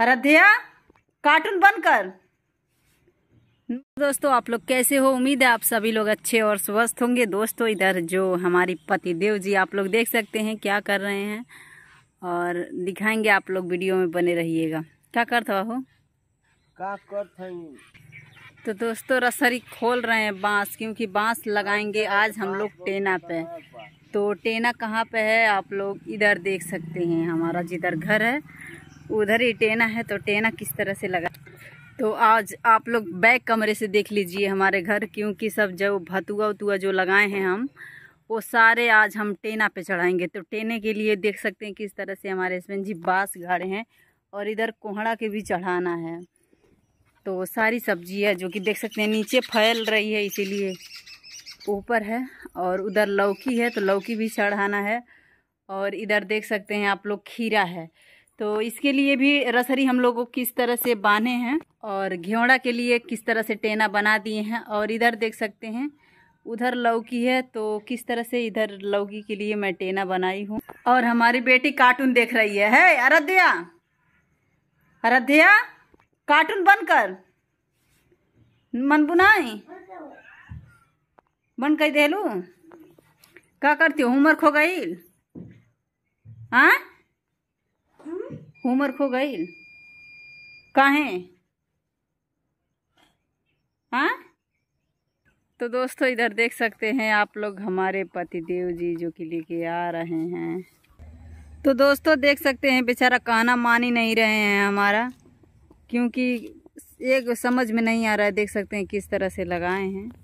Aaradhya cartoon बंद कर दोस्तों आप लोग कैसे हो उम्मीद है आप सभी लोग अच्छे और स्वस्थ होंगे दोस्तों इधर जो हमारी पति देव जी आप लोग देख सकते हैं क्या कर रहे हैं और दिखाएंगे आप लोग वीडियो में बने रहिएगा क्या करता हो क्या करता तो दोस्तों रसरी खोल रहे हैं बांस क्योंकि बांस लगाएंगे आज हम लोग टेना तो पे तो टेना कहाँ पे है आप लोग इधर देख सकते हैं हमारा जिधर घर है उधर ही टेना है तो टेना किस तरह से लगा तो आज आप लोग बैक कमरे से देख लीजिए हमारे घर क्योंकि सब जो भतुआ उतुआ जो लगाए हैं हम वो सारे आज हम टेना पे चढ़ाएंगे तो टेने के लिए देख सकते हैं किस तरह से हमारे हस्बैंड जी बाँस गाड़े हैं और इधर कोहड़ा के भी चढ़ाना है तो सारी सब्जी है जो कि देख सकते हैं नीचे फैल रही है इसीलिए ऊपर है और उधर लौकी है तो लौकी भी चढ़ाना है और इधर देख सकते हैं आप लोग खीरा है तो इसके लिए भी रसरी हम लोगों किस तरह से बांधे हैं और घेवड़ा के लिए किस तरह से टेना बना दिए हैं और इधर देख सकते हैं उधर लौकी है तो किस तरह से इधर लौकी के लिए मैं टेना बनाई हूँ और हमारी बेटी कार्टून देख रही है है अरध्या अरध्या कार्टून कर मन बुनाई बन कर लू क्या करती हूँ होमवर्क हो गई हाँ होमवर्क खो गई काहे हाँ तो दोस्तों इधर देख सकते हैं आप लोग हमारे पतिदेव जी जो कि लेके आ रहे हैं तो दोस्तों देख सकते हैं बेचारा कहना मान ही नहीं रहे हैं हमारा क्योंकि एक समझ में नहीं आ रहा है देख सकते हैं किस तरह से लगाए हैं